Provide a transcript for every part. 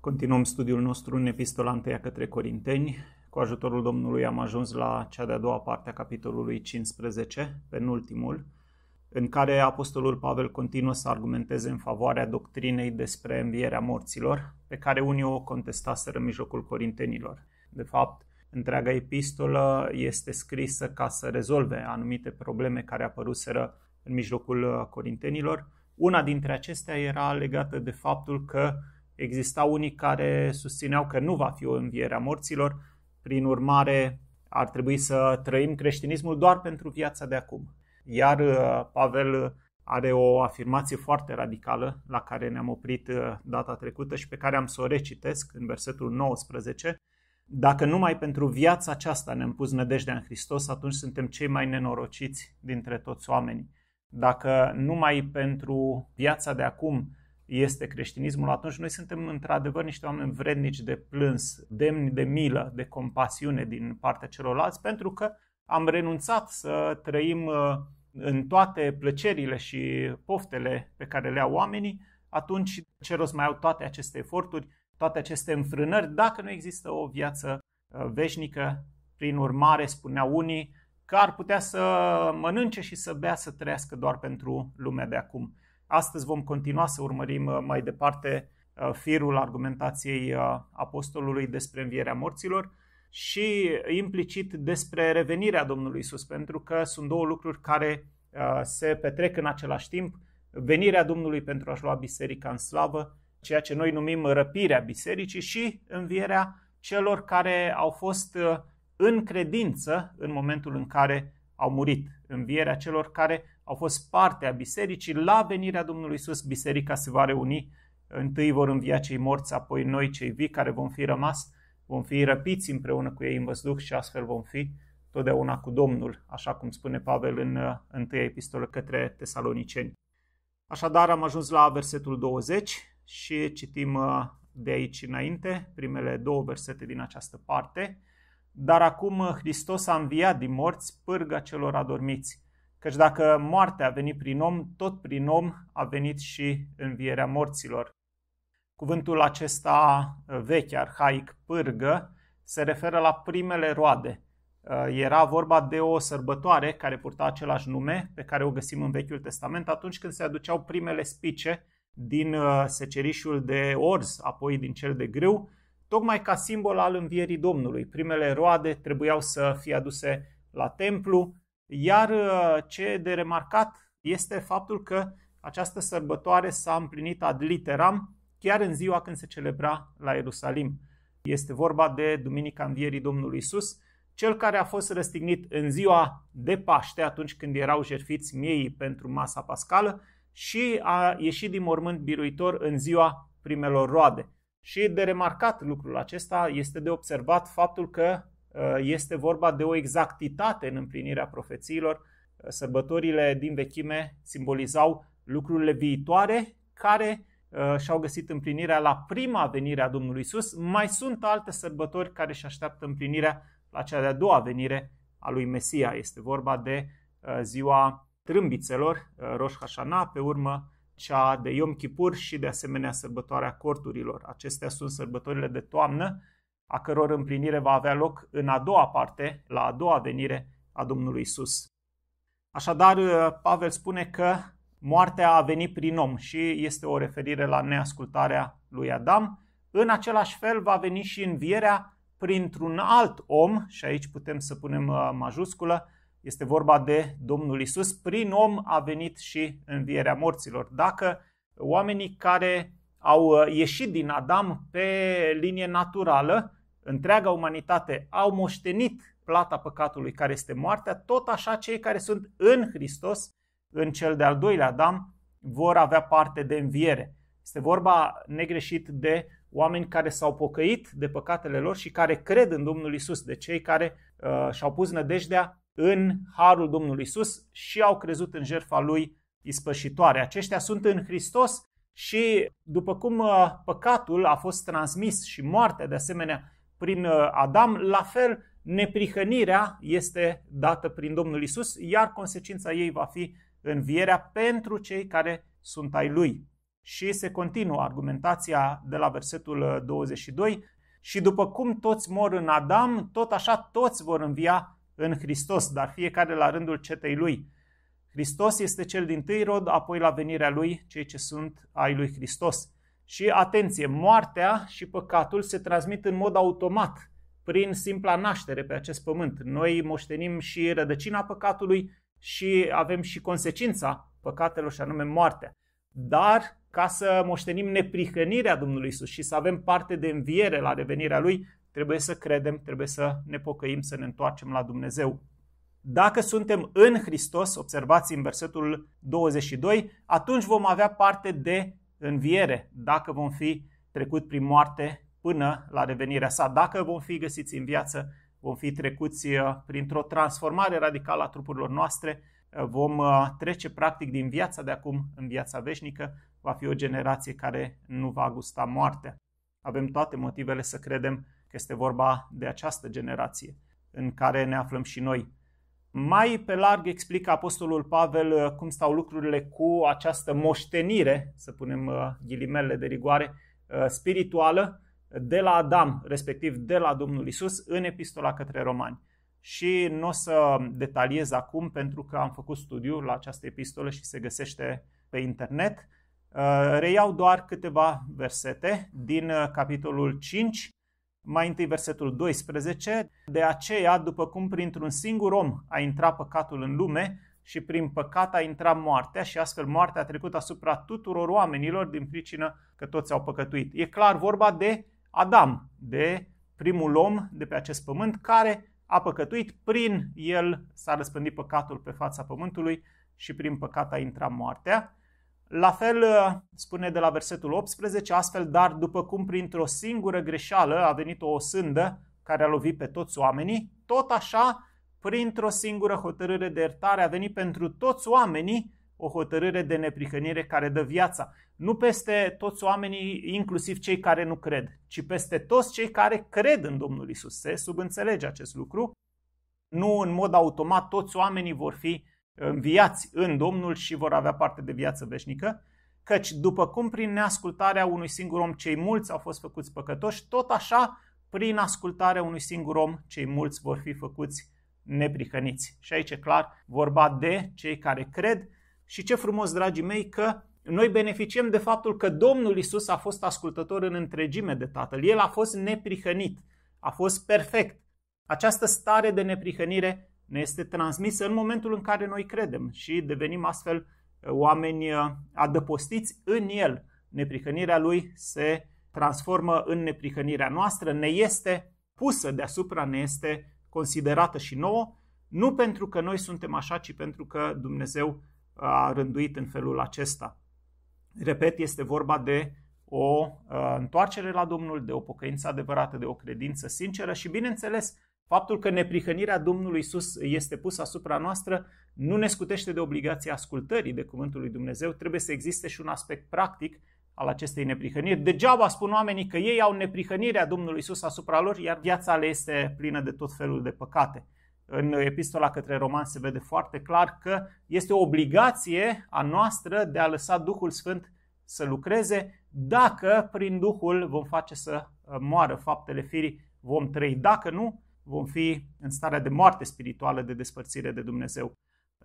Continuăm studiul nostru în epistola 1 către Corinteni. Cu ajutorul Domnului am ajuns la cea de-a doua parte a capitolului 15, penultimul, în care Apostolul Pavel continuă să argumenteze în favoarea doctrinei despre învierea morților, pe care unii o contestaseră în mijlocul corintenilor. De fapt, întreaga epistolă este scrisă ca să rezolve anumite probleme care apăruseră în mijlocul corintenilor. Una dintre acestea era legată de faptul că Exista unii care susțineau că nu va fi o înviere a morților, prin urmare ar trebui să trăim creștinismul doar pentru viața de acum. Iar uh, Pavel are o afirmație foarte radicală la care ne-am oprit uh, data trecută și pe care am să o recitesc în versetul 19. Dacă numai pentru viața aceasta ne-am pus nădejdea în Hristos, atunci suntem cei mai nenorociți dintre toți oamenii. Dacă numai pentru viața de acum este creștinismul, atunci noi suntem într-adevăr niște oameni vrednici de plâns, demni de milă, de compasiune din partea celorlalți, pentru că am renunțat să trăim uh, în toate plăcerile și poftele pe care le au oamenii, atunci ce rost mai au toate aceste eforturi, toate aceste înfrânări, dacă nu există o viață uh, veșnică. Prin urmare, spuneau unii, că ar putea să mănânce și să bea, să trăiască doar pentru lumea de acum. Astăzi vom continua să urmărim uh, mai departe uh, firul argumentației uh, apostolului despre învierea morților și implicit despre revenirea Domnului Isus, pentru că sunt două lucruri care se petrec în același timp. Venirea Domnului pentru a-și lua biserica în slavă, ceea ce noi numim răpirea bisericii și învierea celor care au fost în credință în momentul în care au murit, învierea celor care au fost parte a bisericii. La venirea Domnului Isus, biserica se va reuni. Întâi vor învia cei morți, apoi noi cei vii care vom fi rămas, vom fi răpiți împreună cu ei în văzduc și astfel vom fi totdeauna cu Domnul, așa cum spune Pavel în uh, întâia epistolă către tesaloniceni. Așadar am ajuns la versetul 20 și citim uh, de aici înainte primele două versete din această parte. Dar acum uh, Hristos a înviat din morți pârga celor adormiți Căci dacă moartea a venit prin om, tot prin om a venit și învierea morților. Cuvântul acesta uh, vechi, arhaic, pârgă, se referă la primele roade. Uh, era vorba de o sărbătoare care purta același nume, pe care o găsim în Vechiul Testament, atunci când se aduceau primele spice din uh, secerișul de orz, apoi din cel de grâu, tocmai ca simbol al învierii Domnului. Primele roade trebuiau să fie aduse la templu, iar uh, ce de remarcat este faptul că această sărbătoare s-a împlinit ad literam chiar în ziua când se celebra la Ierusalim. Este vorba de Duminica Învierii Domnului Isus, cel care a fost răstignit în ziua de Paște, atunci când erau jerfiți miei pentru masa pascală, și a ieșit din mormânt biruitor în ziua primelor roade. Și de remarcat lucrul acesta este de observat faptul că Uh, este vorba de o exactitate în împlinirea profețiilor. Uh, sărbătorile din vechime simbolizau lucrurile viitoare care uh, și-au găsit împlinirea la prima venire a Domnului Isus. Mai sunt alte sărbători care și așteaptă împlinirea la cea de-a doua venire a lui Mesia. Este vorba de ziua trâmbițelor, Rosh Hashanah, pe urmă cea de Iom Kipur și de asemenea sărbătoarea corturilor. Acestea sunt sărbătorile de toamnă a căror împlinire va avea loc în a doua parte, la a doua venire a Domnului Isus. Așadar, uh, Pavel spune că moartea a venit prin om și este o referire la neascultarea lui Adam. În același fel va veni și învierea printr-un alt om, și aici putem să punem uh, majusculă, este vorba de Domnul Isus. Prin om a venit și învierea morților. Dacă oamenii care au uh, ieșit din Adam pe linie naturală întreaga umanitate au moștenit plata păcatului care este moartea, tot așa cei care sunt în Hristos, în cel de-al doilea Adam, vor avea parte de înviere. Este vorba negreșit de oameni care s-au pocăit de păcatele lor și care cred în Domnul Isus, de cei care uh, și-au pus nădejdea în harul Domnului Isus și au crezut în jertfa lui ispășitoare. Aceștia sunt în Hristos și după cum uh, păcatul a fost transmis și moartea de asemenea prin uh, Adam, la fel neprihănirea este dată prin Domnul Isus, iar consecința ei va fi învierea pentru cei care sunt ai lui. Și se continuă argumentația de la versetul 22. Uh, și după cum toți mor în Adam, tot așa toți vor învia în Hristos, dar fiecare la rândul cetei lui. Hristos este cel din tâi rod, apoi la venirea lui, cei ce sunt ai lui Hristos. Și atenție, moartea și păcatul se transmit în mod automat prin simpla naștere pe acest pământ. Noi moștenim și rădăcina păcatului și avem și consecința păcatelor și anume moartea. Dar ca să moștenim neprihănirea Domnului Isus și să avem parte de înviere la revenirea Lui, trebuie să credem, trebuie să ne pocăim, să ne întoarcem la Dumnezeu. Dacă suntem în Hristos, observați în versetul 22, atunci vom avea parte de înviere, dacă vom fi trecut prin moarte până la revenirea sa. Dacă vom fi găsiți în viață, vom fi trecuți uh, printr-o transformare radicală a trupurilor noastre, uh, vom uh, trece practic din viața de acum în viața veșnică, va fi o generație care nu va gusta moartea. Avem toate motivele să credem că este vorba de această generație în care ne aflăm și noi. Mai pe larg explică Apostolul Pavel uh, cum stau lucrurile cu această moștenire, să punem uh, ghilimele de rigoare, uh, spirituală de la Adam, respectiv de la Domnul Isus, în epistola către romani. Și nu o să detaliez acum pentru că am făcut studiu la această epistolă și se găsește pe internet. Reiau doar câteva versete din capitolul 5 mai întâi versetul 12, de aceea, după cum printr-un singur om a intrat păcatul în lume și prin păcat a intrat moartea și astfel moartea a trecut asupra tuturor oamenilor din pricină că toți au păcătuit. E clar vorba de Adam, de primul om de pe acest pământ care a păcătuit, prin el s-a răspândit păcatul pe fața pământului și prin păcat a intrat moartea. La fel uh, spune de la versetul 18, astfel, dar după cum printr-o singură greșeală a venit o osândă care a lovit pe toți oamenii, tot așa, printr-o singură hotărâre de iertare a venit pentru toți oamenii o hotărâre de neprihănire care dă viața. Nu peste toți oamenii, inclusiv cei care nu cred, ci peste toți cei care cred în Domnul Isus. Se subînțelege acest lucru. Nu în mod automat toți oamenii vor fi înviați în Domnul și vor avea parte de viață veșnică, căci după cum prin neascultarea unui singur om cei mulți au fost făcuți păcătoși, tot așa prin ascultarea unui singur om cei mulți vor fi făcuți neprihăniți. Și aici e clar vorba de cei care cred și ce frumos, dragii mei, că noi beneficiem de faptul că Domnul Isus a fost ascultător în întregime de Tatăl. El a fost neprihănit, a fost perfect. Această stare de neprihănire ne este transmisă în momentul în care noi credem și devenim astfel uh, oameni uh, adăpostiți în el. Neprihănirea lui se transformă în neprihănirea noastră, ne este pusă deasupra, ne este considerată și nouă, nu pentru că noi suntem așa, ci pentru că Dumnezeu a rânduit în felul acesta. Repet, este vorba de o uh, întoarcere la Domnul, de o pocăință adevărată, de o credință sinceră și, bineînțeles, Faptul că neprihănirea Domnului Isus este pusă asupra noastră nu ne scutește de obligația ascultării de Cuvântul lui Dumnezeu, trebuie să existe și un aspect practic al acestei neprihăniri. Degeaba spun oamenii că ei au neprihănirea Domnului Isus asupra lor, iar viața le este plină de tot felul de păcate. În epistola către roman se vede foarte clar că este o obligație a noastră de a lăsa Duhul Sfânt să lucreze dacă prin Duhul vom face să moară faptele firii, vom trăi. Dacă nu, vom fi în starea de moarte spirituală, de despărțire de Dumnezeu.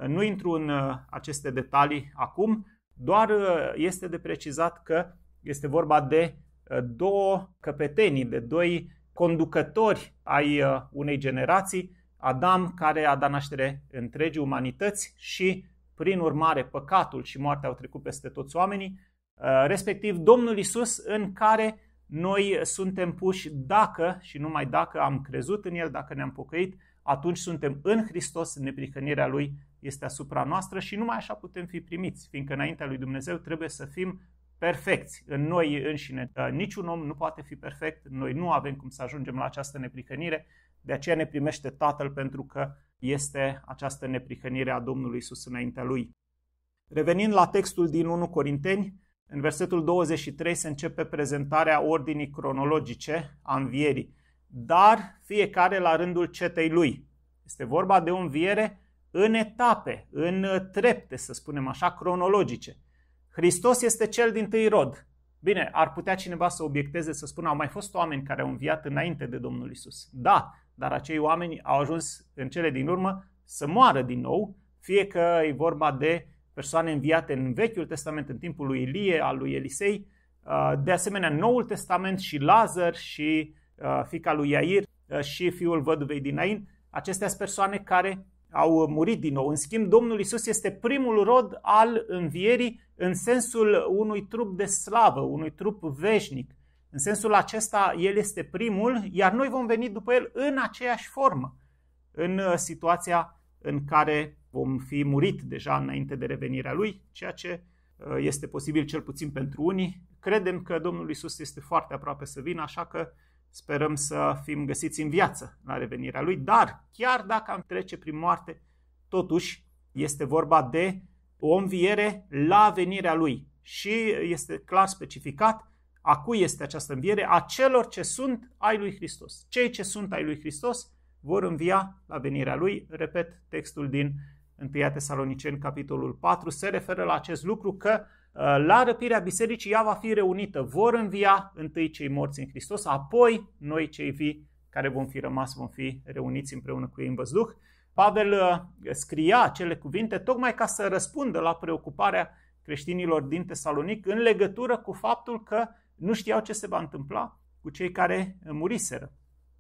Nu intru în uh, aceste detalii acum, doar uh, este de precizat că este vorba de uh, două căpetenii, de doi conducători ai unei generații, Adam care a dat naștere întregii umanități și, prin urmare, păcatul și moartea au trecut peste toți oamenii, respectiv Domnul Isus în care noi suntem puși dacă și numai dacă am crezut în El, dacă ne-am pocăit, atunci suntem în Hristos, neprihănirea Lui este asupra noastră și numai așa putem fi primiți, fiindcă înaintea lui Dumnezeu trebuie să fim perfecți în noi înșine. Uh, niciun om nu poate fi perfect, noi nu avem cum să ajungem la această neprihănire, de aceea ne primește Tatăl pentru că este această neprihănire a Domnului Isus înaintea Lui. Revenind la textul din 1 Corinteni, în versetul 23 se începe prezentarea ordinii cronologice a învierii, dar fiecare la rândul cetei lui. Este vorba de o înviere în etape, în trepte, să spunem așa, cronologice. Hristos este cel din tâi rod. Bine, ar putea cineva să obiecteze, să spună, au mai fost oameni care au înviat înainte de Domnul Isus. Da, dar acei oameni au ajuns în cele din urmă să moară din nou, fie că e vorba de persoane înviate în Vechiul Testament, în timpul lui Ilie, al lui Elisei, uh, de asemenea Noul Testament și Lazar și uh, fica lui Iair uh, și fiul văduvei din Ain, acestea sunt persoane care au murit din nou. În schimb, Domnul Isus este primul rod al învierii în sensul unui trup de slavă, unui trup veșnic. În sensul acesta, El este primul, iar noi vom veni după El în aceeași formă, în situația în care vom fi murit deja înainte de revenirea lui, ceea ce uh, este posibil cel puțin pentru unii. Credem că Domnul Isus este foarte aproape să vină, așa că sperăm să fim găsiți în viață la revenirea lui, dar chiar dacă am trece prin moarte, totuși este vorba de o înviere la venirea lui și este clar specificat a cui este această înviere, a celor ce sunt ai lui Hristos. Cei ce sunt ai lui Hristos vor învia la venirea lui. Repet, textul din 1 Tesaloniceni, capitolul 4, se referă la acest lucru că uh, la răpirea bisericii ea va fi reunită. Vor învia întâi cei morți în Hristos, apoi noi cei vii care vom fi rămas, vom fi reuniți împreună cu ei în văzduh. Pavel uh, scria acele cuvinte tocmai ca să răspundă la preocuparea creștinilor din Tesalonic în legătură cu faptul că nu știau ce se va întâmpla cu cei care uh, muriseră.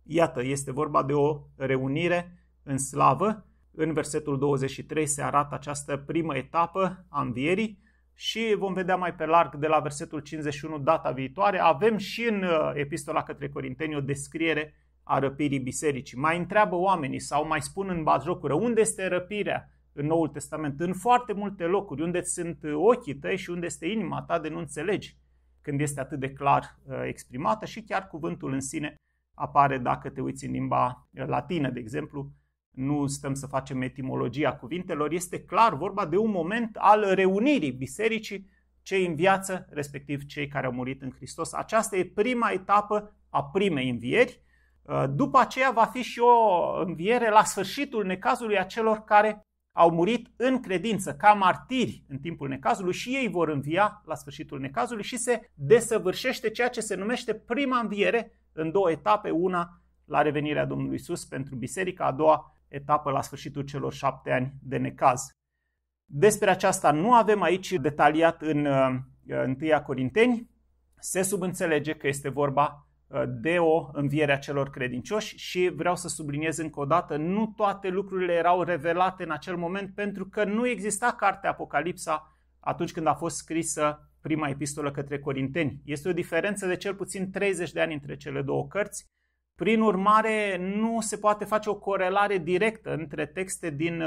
Iată, este vorba de o reunire în slavă. În versetul 23 se arată această primă etapă a învierii și vom vedea mai pe larg de la versetul 51 data viitoare. Avem și în uh, epistola către Corinteni o descriere a răpirii bisericii. Mai întreabă oamenii sau mai spun în bazjocură unde este răpirea în Noul Testament. În foarte multe locuri, unde sunt ochii tăi și unde este inima ta de nu înțelegi când este atât de clar uh, exprimată și chiar cuvântul în sine apare dacă te uiți în limba uh, latină, de exemplu, nu stăm să facem etimologia cuvintelor, este clar vorba de un moment al reunirii bisericii cei în viață, respectiv cei care au murit în Hristos. Aceasta e prima etapă a primei învieri. Uh, după aceea va fi și o înviere la sfârșitul necazului a celor care au murit în credință, ca martiri în timpul necazului și ei vor învia la sfârșitul necazului și se desăvârșește ceea ce se numește prima înviere în două etape, una la revenirea Domnului Isus pentru biserică, a doua etapă la sfârșitul celor șapte ani de necaz. Despre aceasta nu avem aici detaliat în 1 uh, Corinteni, se subînțelege că este vorba uh, de o înviere a celor credincioși și vreau să subliniez încă o dată, nu toate lucrurile erau revelate în acel moment pentru că nu exista cartea Apocalipsa atunci când a fost scrisă prima epistolă către Corinteni. Este o diferență de cel puțin 30 de ani între cele două cărți. Prin urmare, nu se poate face o corelare directă între texte din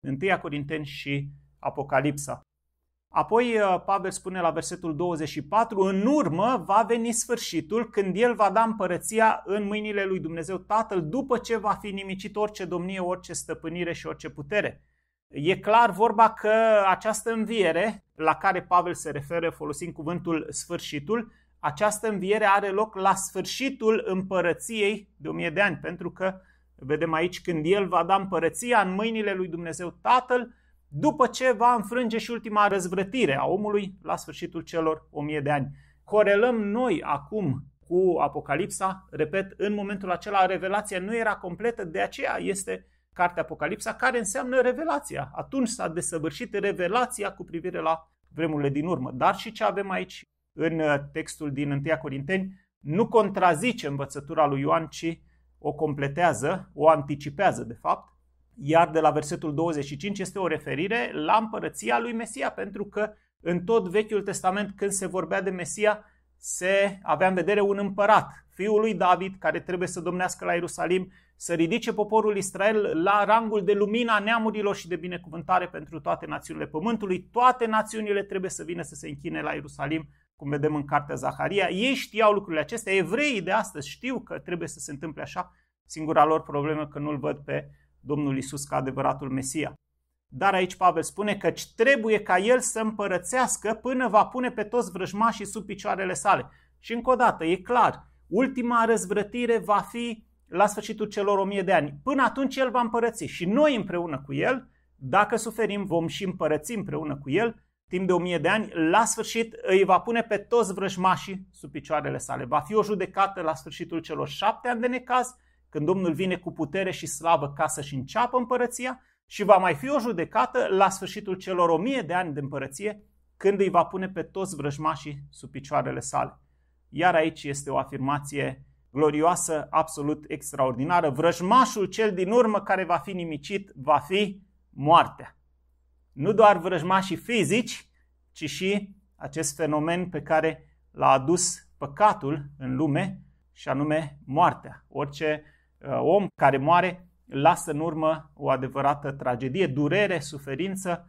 1 uh, Corinteni și Apocalipsa. Apoi uh, Pavel spune la versetul 24, în urmă va veni sfârșitul când el va da împărăția în mâinile lui Dumnezeu Tatăl după ce va fi nimicit orice domnie, orice stăpânire și orice putere. E clar vorba că această înviere la care Pavel se referă folosind cuvântul sfârșitul, această înviere are loc la sfârșitul împărăției de o mie de ani, pentru că vedem aici când el va da împărăția în mâinile lui Dumnezeu Tatăl, după ce va înfrânge și ultima răzvrătire a omului la sfârșitul celor o mie de ani. Corelăm noi acum cu Apocalipsa, repet, în momentul acela revelația nu era completă, de aceea este cartea Apocalipsa, care înseamnă revelația. Atunci s-a desăvârșit revelația cu privire la vremurile din urmă. Dar și ce avem aici în uh, textul din 1 Corinteni nu contrazice învățătura lui Ioan, ci o completează, o anticipează de fapt, iar de la versetul 25 este o referire la împărăția lui Mesia, pentru că în tot Vechiul Testament, când se vorbea de Mesia, se avea în vedere un împărat, fiul lui David, care trebuie să domnească la Ierusalim să ridice poporul Israel la rangul de lumina neamurilor și de binecuvântare pentru toate națiunile pământului. Toate națiunile trebuie să vină să se închine la Ierusalim, cum vedem în cartea Zaharia. Ei știau lucrurile acestea, evreii de astăzi știu că trebuie să se întâmple așa. Singura lor problemă că nu-l văd pe Domnul Isus ca adevăratul Mesia. Dar aici Pavel spune că trebuie ca el să împărățească până va pune pe toți vrăjmașii sub picioarele sale. Și încă o dată, e clar, ultima răzvrătire va fi la sfârșitul celor o mie de ani. Până atunci El va împărăți și noi împreună cu El, dacă suferim, vom și împărăți împreună cu El timp de o mie de ani. La sfârșit îi va pune pe toți vrăjmașii sub picioarele sale. Va fi o judecată la sfârșitul celor șapte ani de necaz, când Domnul vine cu putere și slavă ca să-și înceapă împărăția și va mai fi o judecată la sfârșitul celor o mie de ani de împărăție, când îi va pune pe toți vrăjmașii sub picioarele sale. Iar aici este o afirmație glorioasă, absolut extraordinară. Vrăjmașul cel din urmă care va fi nimicit va fi moartea. Nu doar vrăjmașii fizici, ci și acest fenomen pe care l-a adus păcatul în lume, și anume moartea. Orice uh, om care moare lasă în urmă o adevărată tragedie, durere, suferință.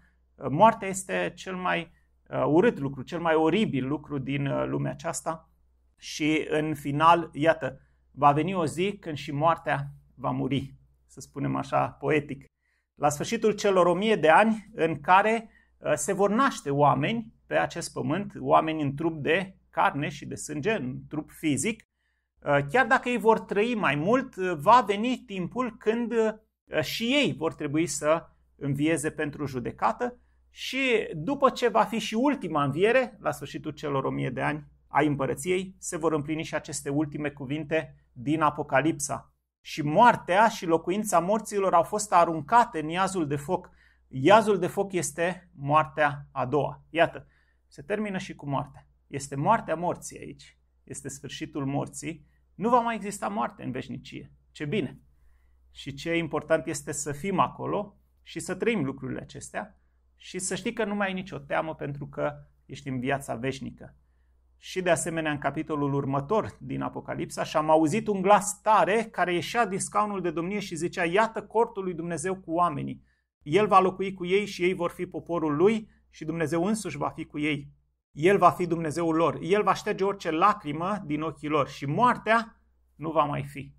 Moartea este cel mai uh, urât lucru, cel mai oribil lucru din uh, lumea aceasta și în final, iată, va veni o zi când și moartea va muri, să spunem așa poetic. La sfârșitul celor o mie de ani în care uh, se vor naște oameni pe acest pământ, oameni în trup de carne și de sânge, în trup fizic, uh, chiar dacă ei vor trăi mai mult, uh, va veni timpul când și ei vor trebui să învieze pentru judecată și după ce va fi și ultima înviere, la sfârșitul celor o mie de ani, ai împărăției, se vor împlini și aceste ultime cuvinte din Apocalipsa. Și moartea și locuința morților au fost aruncate în iazul de foc. Iazul de foc este moartea a doua. Iată, se termină și cu moartea. Este moartea morții aici, este sfârșitul morții. Nu va mai exista moarte în veșnicie. Ce bine! Și ce important este să fim acolo și să trăim lucrurile acestea și să știi că nu mai ai nicio teamă pentru că ești în viața veșnică și de asemenea în capitolul următor din Apocalipsa și am auzit un glas tare care ieșea din scaunul de domnie și zicea, iată cortul lui Dumnezeu cu oamenii. El va locui cu ei și ei vor fi poporul lui și Dumnezeu însuși va fi cu ei. El va fi Dumnezeul lor. El va șterge orice lacrimă din ochii lor și moartea nu va mai fi.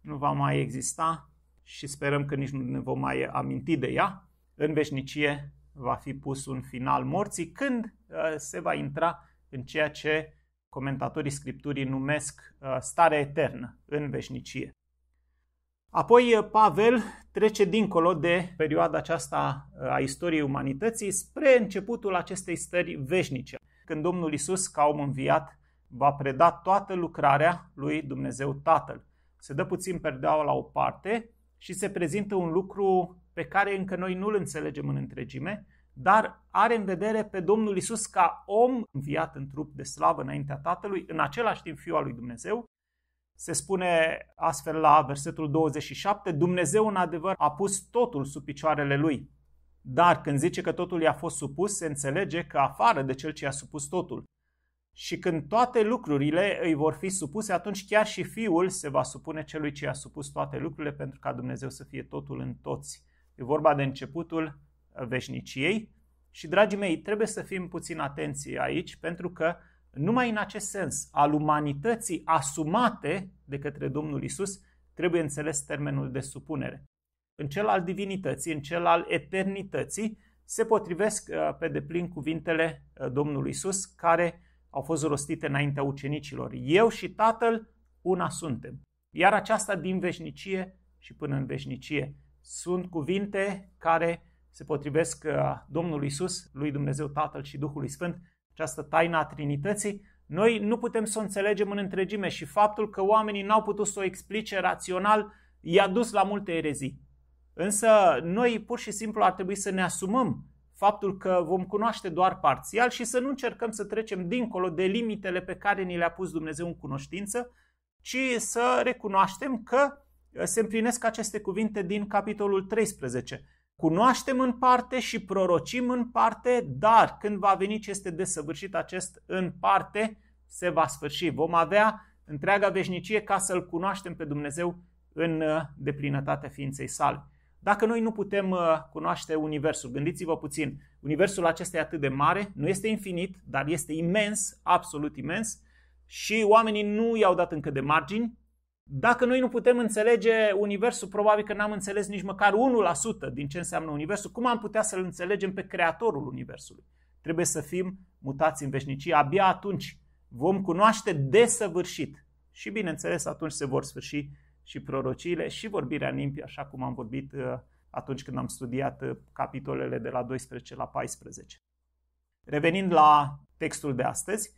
Nu va mai exista și sperăm că nici nu ne vom mai aminti de ea. În veșnicie va fi pus un final morții când uh, se va intra în ceea ce comentatorii Scripturii numesc uh, starea eternă, în veșnicie. Apoi uh, Pavel trece dincolo de perioada aceasta uh, a istoriei umanității spre începutul acestei stări veșnice, când Domnul Isus, ca om înviat, va preda toată lucrarea lui Dumnezeu Tatăl. Se dă puțin perdeaua la o parte și se prezintă un lucru pe care încă noi nu-l înțelegem în întregime, dar are în vedere pe Domnul Isus ca om înviat în trup de slavă înaintea Tatălui, în același timp Fiul al lui Dumnezeu. Se spune astfel la versetul 27, Dumnezeu în adevăr a pus totul sub picioarele lui. Dar când zice că totul i-a fost supus, se înțelege că afară de cel ce i-a supus totul. Și când toate lucrurile îi vor fi supuse, atunci chiar și Fiul se va supune celui ce i-a supus toate lucrurile pentru ca Dumnezeu să fie totul în toți. E vorba de începutul veșniciei. Și, dragii mei, trebuie să fim puțin atenți aici, pentru că numai în acest sens al umanității asumate de către Domnul Isus, trebuie înțeles termenul de supunere. În cel al divinității, în cel al eternității, se potrivesc uh, pe deplin cuvintele uh, Domnului Isus, care au fost rostite înaintea ucenicilor. Eu și Tatăl una suntem. Iar aceasta din veșnicie și până în veșnicie. Sunt cuvinte care se potrivesc uh, Domnului Isus, lui Dumnezeu Tatăl și Duhului Sfânt, această taină a Trinității, noi nu putem să o înțelegem în întregime și faptul că oamenii n-au putut să o explice rațional i-a dus la multe erezii. Însă noi pur și simplu ar trebui să ne asumăm faptul că vom cunoaște doar parțial și să nu încercăm să trecem dincolo de limitele pe care ni le-a pus Dumnezeu în cunoștință, ci să recunoaștem că se împlinesc aceste cuvinte din capitolul 13 cunoaștem în parte și prorocim în parte, dar când va veni ce este desăvârșit acest în parte, se va sfârși. Vom avea întreaga veșnicie ca să-L cunoaștem pe Dumnezeu în uh, deplinătatea ființei sale. Dacă noi nu putem uh, cunoaște Universul, gândiți-vă puțin, Universul acesta e atât de mare, nu este infinit, dar este imens, absolut imens, și oamenii nu i-au dat încă de margini, dacă noi nu putem înțelege Universul, probabil că n-am înțeles nici măcar 1% din ce înseamnă Universul, cum am putea să-L înțelegem pe Creatorul Universului? Trebuie să fim mutați în veșnicie. Abia atunci vom cunoaște desăvârșit. Și bineînțeles, atunci se vor sfârși și prorociile și vorbirea în limbi, așa cum am vorbit uh, atunci când am studiat uh, capitolele de la 12 la 14. Revenind la textul de astăzi,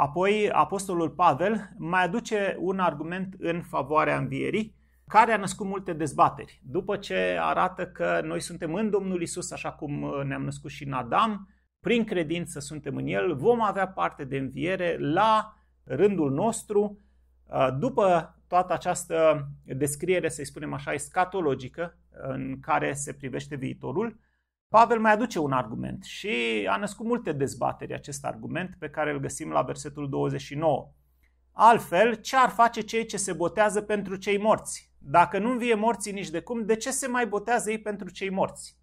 Apoi, apostolul Pavel mai aduce un argument în favoarea învierii, care a născut multe dezbateri. După ce arată că noi suntem în Domnul Isus, așa cum uh, ne-am născut și în Adam, prin credință suntem în El, vom avea parte de înviere la rândul nostru. Uh, după toată această descriere, să-i spunem așa, escatologică, în care se privește viitorul, Pavel mai aduce un argument și a născut multe dezbateri acest argument pe care îl găsim la versetul 29. Altfel, ce ar face cei ce se botează pentru cei morți? Dacă nu învie morții nici de cum, de ce se mai botează ei pentru cei morți?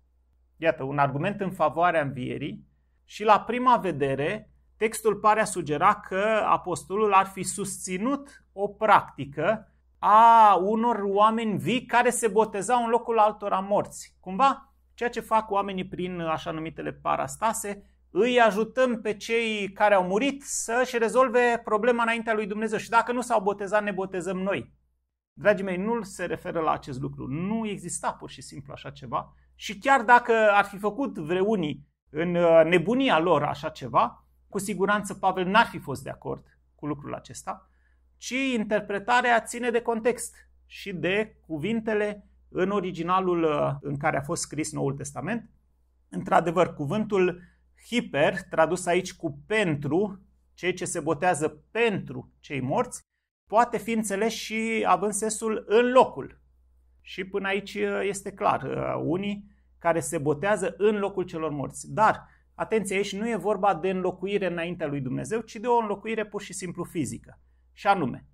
Iată, un argument în favoarea învierii și la prima vedere textul pare a sugera că apostolul ar fi susținut o practică a unor oameni vii care se botezau în locul altora morți. Cumva Ceea ce fac oamenii prin așa numitele parastase, îi ajutăm pe cei care au murit să-și rezolve problema înaintea lui Dumnezeu. Și dacă nu s-au botezat, ne botezăm noi. Dragii mei, nu se referă la acest lucru. Nu exista pur și simplu așa ceva. Și chiar dacă ar fi făcut vreunii în uh, nebunia lor așa ceva, cu siguranță Pavel n-ar fi fost de acord cu lucrul acesta, ci interpretarea ține de context și de cuvintele în originalul uh, în care a fost scris Noul Testament, într-adevăr, cuvântul hiper, tradus aici cu pentru, cei ce se botează pentru cei morți, poate fi înțeles și având sensul în locul. Și până aici uh, este clar, uh, unii care se botează în locul celor morți. Dar, atenție, aici nu e vorba de înlocuire înaintea lui Dumnezeu, ci de o înlocuire pur și simplu fizică. Și anume,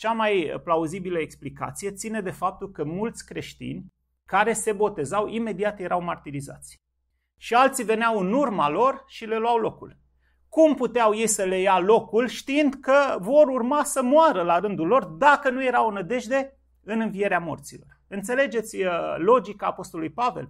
cea mai uh, plauzibilă explicație ține de faptul că mulți creștini care se botezau imediat erau martirizați. Și alții veneau în urma lor și le luau locul. Cum puteau ei să le ia locul știind că vor urma să moară la rândul lor dacă nu erau o nădejde în învierea morților? Înțelegeți uh, logica apostolului Pavel?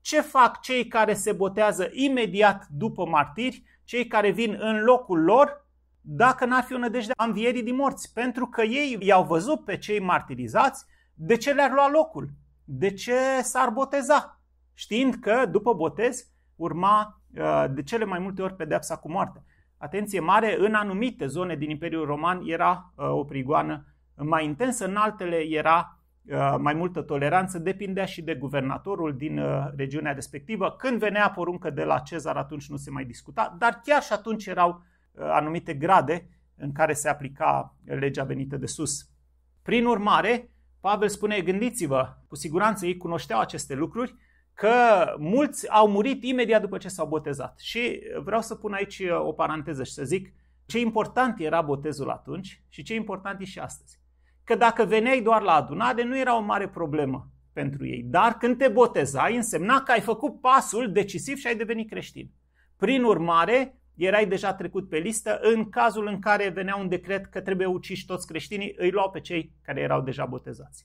Ce fac cei care se botează imediat după martiri, cei care vin în locul lor dacă n-ar fi o nădejde a învierii din morți, pentru că ei i-au văzut pe cei martirizați, de ce le-ar lua locul? De ce s-ar boteza? Știind că după botez urma uh, de cele mai multe ori pedepsa cu moarte. Atenție mare, în anumite zone din Imperiul Roman era uh, o prigoană mai intensă, în altele era uh, mai multă toleranță, depindea și de guvernatorul din regiunea respectivă. Când venea poruncă de la Cezar, atunci nu se mai discuta, dar chiar și atunci erau Uh, anumite grade în care se aplica legea venită de sus. Prin urmare, Pavel spune, gândiți-vă, cu siguranță ei cunoșteau aceste lucruri, că mulți au murit imediat după ce s-au botezat. Și vreau să pun aici uh, o paranteză și să zic ce important era botezul atunci și ce important e și astăzi. Că dacă veneai doar la adunare, nu era o mare problemă pentru ei. Dar când te botezai, însemna că ai făcut pasul decisiv și ai devenit creștin. Prin urmare, erai deja trecut pe listă în cazul în care venea un decret că trebuie uciși toți creștinii, îi luau pe cei care erau deja botezați.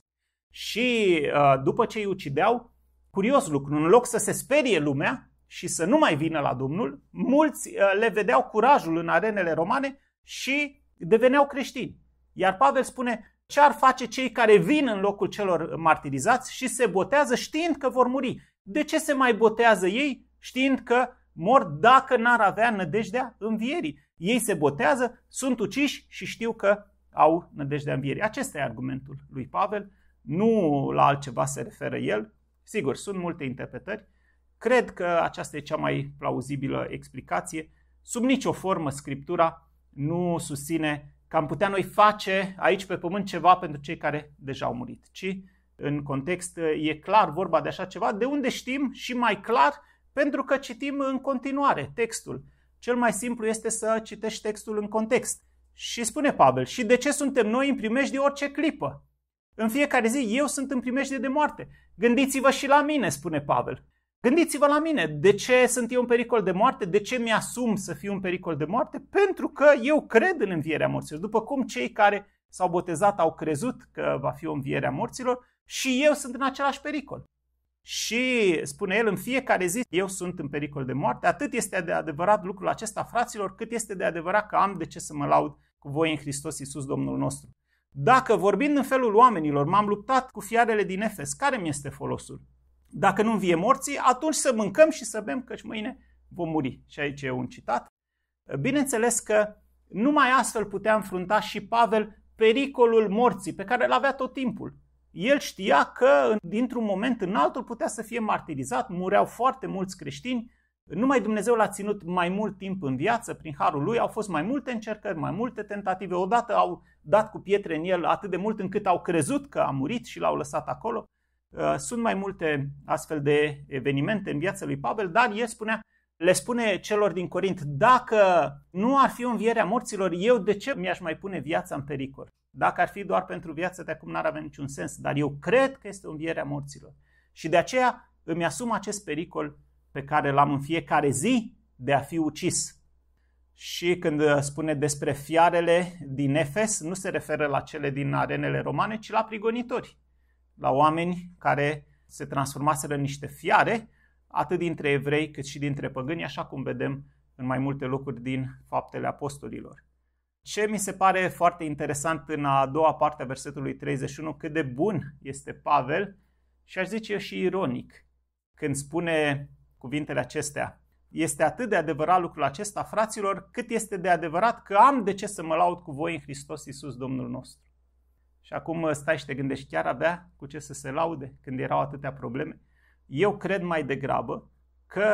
Și uh, după ce îi ucideau, curios lucru, în loc să se sperie lumea și să nu mai vină la Domnul, mulți uh, le vedeau curajul în arenele romane și deveneau creștini. Iar Pavel spune, ce ar face cei care vin în locul celor martirizați și se botează știind că vor muri? De ce se mai botează ei știind că mor dacă n-ar avea nădejdea învierii. Ei se botează, sunt uciși și știu că au nădejdea învierii. Acesta e argumentul lui Pavel, nu la altceva se referă el. Sigur, sunt multe interpretări. Cred că aceasta e cea mai plauzibilă explicație. Sub nicio formă, Scriptura nu susține că am putea noi face aici pe pământ ceva pentru cei care deja au murit, ci în context e clar vorba de așa ceva, de unde știm și mai clar pentru că citim în continuare textul. Cel mai simplu este să citești textul în context. Și spune Pavel, și de ce suntem noi în de orice clipă? În fiecare zi eu sunt în primejdie de moarte. Gândiți-vă și la mine, spune Pavel. Gândiți-vă la mine, de ce sunt eu în pericol de moarte? De ce mi-asum să fiu în pericol de moarte? Pentru că eu cred în învierea morților. După cum cei care s-au botezat au crezut că va fi o înviere a morților și eu sunt în același pericol. Și spune el în fiecare zi, eu sunt în pericol de moarte, atât este de adevărat lucrul acesta, fraților, cât este de adevărat că am de ce să mă laud cu voi în Hristos Iisus Domnul nostru. Dacă vorbind în felul oamenilor, m-am luptat cu fiarele din Efes, care mi este folosul? Dacă nu vie morții, atunci să mâncăm și să bem, căci mâine vom muri. Și aici e un citat. Bineînțeles că numai astfel putea înfrunta și Pavel pericolul morții pe care îl avea tot timpul el știa că dintr-un moment în altul putea să fie martirizat, mureau foarte mulți creștini, numai Dumnezeu l-a ținut mai mult timp în viață, prin harul lui au fost mai multe încercări, mai multe tentative. Odată au dat cu pietre în el atât de mult încât au crezut că a murit și l-au lăsat acolo. Uh, sunt mai multe astfel de evenimente în viața lui Pavel, dar el spunea, le spune celor din Corint, dacă nu ar fi învierea morților, eu de ce mi-aș mai pune viața în pericol? Dacă ar fi doar pentru viață, de acum n-ar avea niciun sens, dar eu cred că este învierea morților. Și de aceea îmi asum acest pericol pe care l-am în fiecare zi de a fi ucis. Și când spune despre fiarele din Efes, nu se referă la cele din arenele romane, ci la prigonitori, la oameni care se transformaseră în niște fiare atât dintre evrei cât și dintre păgâni, așa cum vedem în mai multe locuri din faptele apostolilor. Ce mi se pare foarte interesant în a doua parte a versetului 31, cât de bun este Pavel și aș zice eu și ironic când spune cuvintele acestea. Este atât de adevărat lucrul acesta, fraților, cât este de adevărat că am de ce să mă laud cu voi în Hristos Iisus Domnul nostru. Și acum stai și te gândești chiar avea cu ce să se laude când erau atâtea probleme. Eu cred mai degrabă că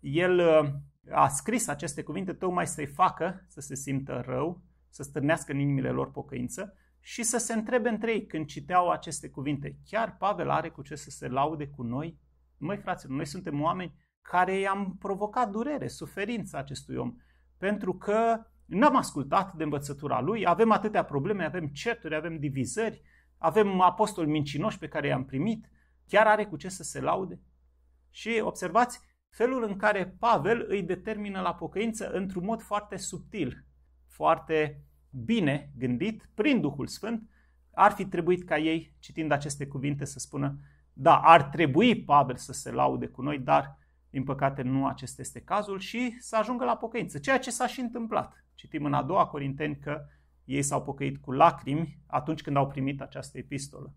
el uh, a scris aceste cuvinte tocmai să-i facă să se simtă rău, să stârnească în inimile lor pocăință și să se întrebe între ei când citeau aceste cuvinte. Chiar Pavel are cu ce să se laude cu noi? Măi, fraților, noi suntem oameni care i-am provocat durere, suferință acestui om, pentru că n-am ascultat de învățătura lui, avem atâtea probleme, avem certuri, avem divizări, avem apostoli mincinoși pe care i-am primit, Chiar are cu ce să se laude? Și observați felul în care Pavel îi determină la pocăință într-un mod foarte subtil, foarte bine gândit, prin Duhul Sfânt, ar fi trebuit ca ei, citind aceste cuvinte, să spună da, ar trebui Pavel să se laude cu noi, dar din păcate nu acesta este cazul și să ajungă la pocăință, ceea ce s-a și întâmplat. Citim în a doua Corinteni că ei s-au pocăit cu lacrimi atunci când au primit această epistolă.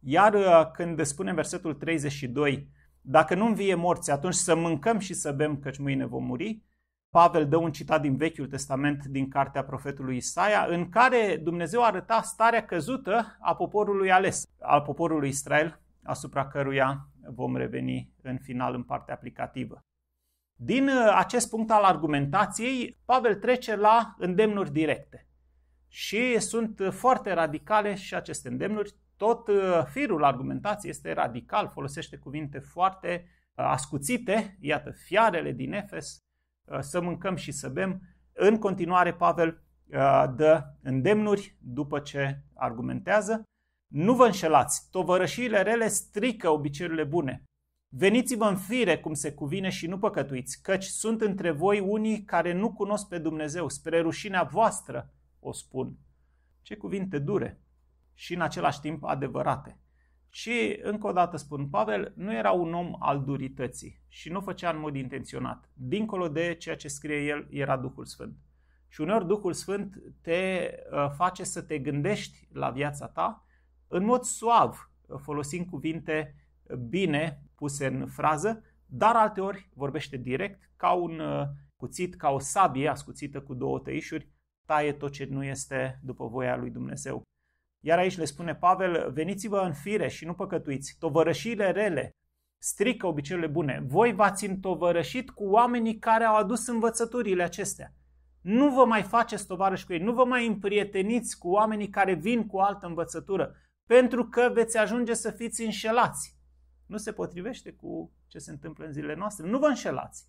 Iar uh, când spune versetul 32, dacă nu învie morți, atunci să mâncăm și să bem, căci mâine vom muri, Pavel dă un citat din Vechiul Testament, din cartea profetului Isaia, în care Dumnezeu arăta starea căzută a poporului ales, al poporului Israel, asupra căruia vom reveni în final în partea aplicativă. Din uh, acest punct al argumentației, Pavel trece la îndemnuri directe. Și sunt uh, foarte radicale și aceste îndemnuri, tot uh, firul argumentației este radical, folosește cuvinte foarte uh, ascuțite, iată, fiarele din Efes, uh, să mâncăm și să bem. În continuare, Pavel dă îndemnuri după ce argumentează. Nu vă înșelați, tovărășiile rele strică obiceiurile bune. Veniți-vă în fire cum se cuvine și nu păcătuiți, căci sunt între voi unii care nu cunosc pe Dumnezeu, spre rușinea voastră o spun. Ce cuvinte dure! și în același timp adevărate. Și, încă o dată spun, Pavel nu era un om al durității și nu făcea în mod intenționat. Dincolo de ceea ce scrie el, era Duhul Sfânt. Și uneori Duhul Sfânt te uh, face să te gândești la viața ta în mod suav, uh, folosind cuvinte bine puse în frază, dar alteori vorbește direct, ca un uh, cuțit, ca o sabie ascuțită cu două tăișuri, taie tot ce nu este după voia lui Dumnezeu. Iar aici le spune Pavel, veniți-vă în fire și nu păcătuiți. Tovărășiile rele strică obiceiurile bune. Voi v-ați întovărășit cu oamenii care au adus învățăturile acestea. Nu vă mai faceți tovarăși cu ei, nu vă mai împrieteniți cu oamenii care vin cu altă învățătură, pentru că veți ajunge să fiți înșelați. Nu se potrivește cu ce se întâmplă în zilele noastre. Nu vă înșelați.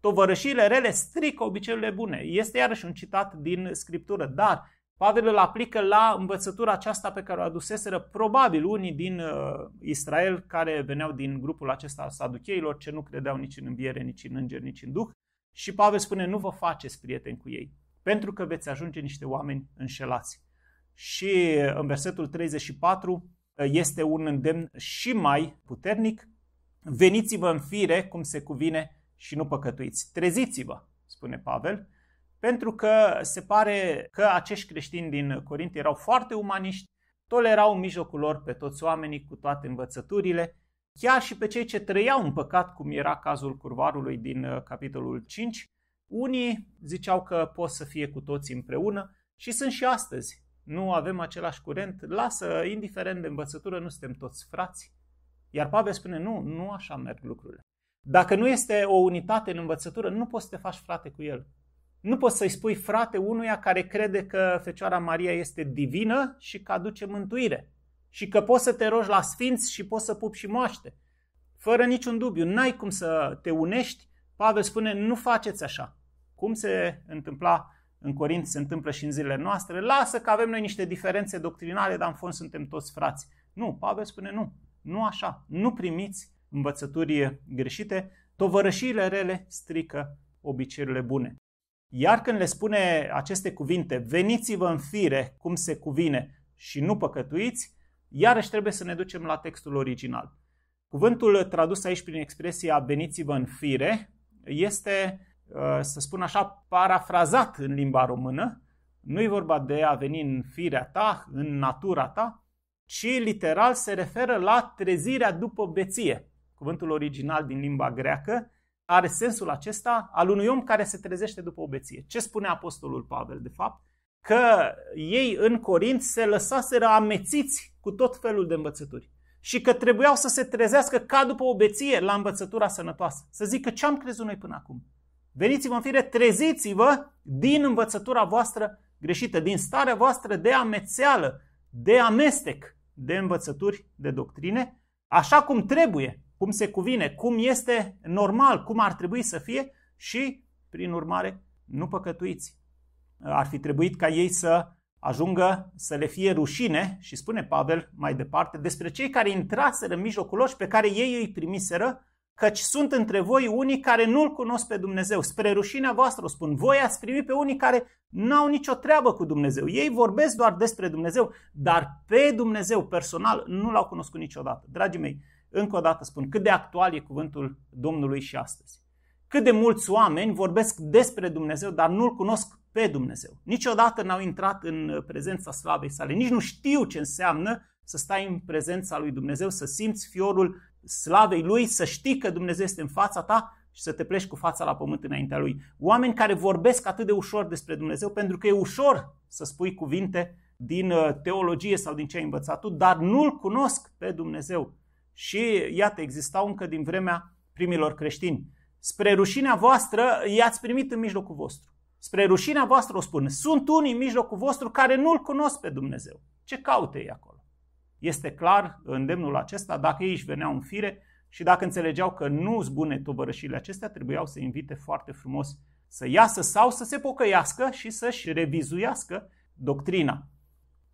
Tovărășiile rele strică obiceiurile bune. Este iarăși un citat din Scriptură, dar Pavel îl aplică la învățătura aceasta pe care o aduseseră probabil unii din uh, Israel care veneau din grupul acesta al saducheilor, ce nu credeau nici în înviere, nici în înger, nici în duh. Și Pavel spune, nu vă faceți prieteni cu ei, pentru că veți ajunge niște oameni înșelați. Și uh, în versetul 34 uh, este un îndemn și mai puternic, veniți-vă în fire cum se cuvine și nu păcătuiți. Treziți-vă, spune Pavel, pentru că se pare că acești creștini din Corint erau foarte umaniști, tolerau în mijlocul lor pe toți oamenii cu toate învățăturile, chiar și pe cei ce trăiau în păcat, cum era cazul curvarului din uh, capitolul 5. Unii ziceau că pot să fie cu toți împreună și sunt și astăzi. Nu avem același curent, lasă, indiferent de învățătură, nu suntem toți frați. Iar Pavel spune, nu, nu așa merg lucrurile. Dacă nu este o unitate în învățătură, nu poți să te faci frate cu el. Nu poți să-i spui frate unuia care crede că Fecioara Maria este divină și că aduce mântuire. Și că poți să te rogi la sfinți și poți să pupi și moaște. Fără niciun dubiu, n-ai cum să te unești. Pavel spune, nu faceți așa. Cum se întâmpla în Corint, se întâmplă și în zilele noastre. Lasă că avem noi niște diferențe doctrinale, dar în fond suntem toți frați. Nu, Pavel spune nu. Nu așa. Nu primiți învățături greșite. Tovărășiile rele strică obiceiurile bune. Iar când le spune aceste cuvinte, veniți-vă în fire cum se cuvine și nu păcătuiți, iarăși trebuie să ne ducem la textul original. Cuvântul tradus aici prin expresia veniți-vă în fire este, uh, să spun așa, parafrazat în limba română. Nu e vorba de a veni în firea ta, în natura ta, ci literal se referă la trezirea după beție. Cuvântul original din limba greacă are sensul acesta al unui om care se trezește după obeție. Ce spune Apostolul Pavel, de fapt? Că ei în Corint se lăsaseră amețiți cu tot felul de învățături și că trebuiau să se trezească ca după obeție la învățătura sănătoasă. Să zică ce am crezut noi până acum. Veniți-vă în fire, treziți-vă din învățătura voastră greșită, din starea voastră de amețeală, de amestec, de învățături, de doctrine, așa cum trebuie, cum se cuvine, cum este normal, cum ar trebui să fie și, prin urmare, nu păcătuiți. Ar fi trebuit ca ei să ajungă să le fie rușine și spune Pavel mai departe despre cei care intraseră în mijlocul lor și pe care ei îi primiseră, căci sunt între voi unii care nu-L cunosc pe Dumnezeu. Spre rușinea voastră o spun, voi ați primit pe unii care n-au nicio treabă cu Dumnezeu. Ei vorbesc doar despre Dumnezeu, dar pe Dumnezeu personal nu L-au cunoscut niciodată. Dragii mei, încă o dată spun, cât de actual e cuvântul Domnului și astăzi. Cât de mulți oameni vorbesc despre Dumnezeu, dar nu-L cunosc pe Dumnezeu. Niciodată n-au intrat în prezența slavei sale. Nici nu știu ce înseamnă să stai în prezența lui Dumnezeu, să simți fiorul slavei lui, să știi că Dumnezeu este în fața ta și să te pleci cu fața la pământ înaintea lui. Oameni care vorbesc atât de ușor despre Dumnezeu pentru că e ușor să spui cuvinte din uh, teologie sau din ce ai învățat tu, dar nu-L cunosc pe Dumnezeu. Și iată, existau încă din vremea primilor creștini. Spre rușinea voastră i-ați primit în mijlocul vostru. Spre rușinea voastră o spun. Sunt unii în mijlocul vostru care nu-L cunosc pe Dumnezeu. Ce caute ei acolo? Este clar îndemnul acesta, dacă ei își veneau în fire și dacă înțelegeau că nu zbune tovărășile acestea, trebuiau să invite foarte frumos să iasă sau să se pocăiască și să-și revizuiască doctrina.